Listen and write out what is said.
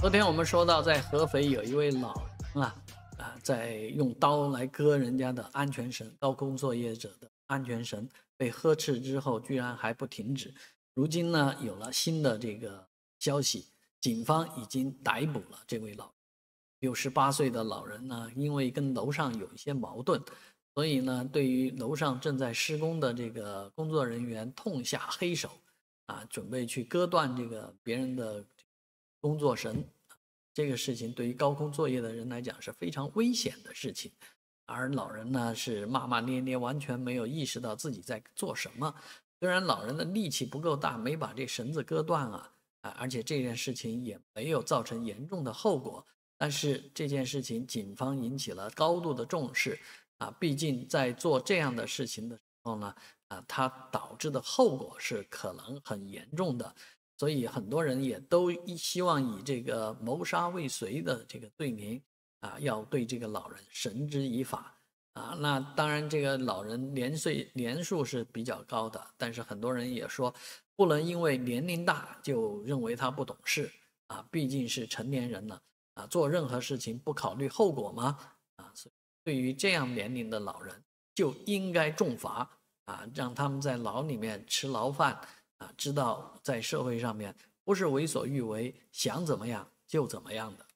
昨天我们说到，在合肥有一位老人啊，啊，在用刀来割人家的安全绳，高空作业者的安全绳被呵斥之后，居然还不停止。如今呢，有了新的这个消息，警方已经逮捕了这位老六十八岁的老人呢，因为跟楼上有一些矛盾，所以呢，对于楼上正在施工的这个工作人员痛下黑手，啊，准备去割断这个别人的。工作绳这个事情对于高空作业的人来讲是非常危险的事情，而老人呢是骂骂咧咧，完全没有意识到自己在做什么。虽然老人的力气不够大，没把这绳子割断啊啊，而且这件事情也没有造成严重的后果，但是这件事情警方引起了高度的重视啊，毕竟在做这样的事情的时候呢啊，它导致的后果是可能很严重的。所以很多人也都希望以这个谋杀未遂的这个罪名，啊，要对这个老人绳之以法，啊，那当然这个老人年岁年数是比较高的，但是很多人也说，不能因为年龄大就认为他不懂事啊，毕竟是成年人了啊，做任何事情不考虑后果吗？啊，对于这样年龄的老人就应该重罚啊，让他们在牢里面吃牢饭。啊，知道在社会上面不是为所欲为，想怎么样就怎么样的。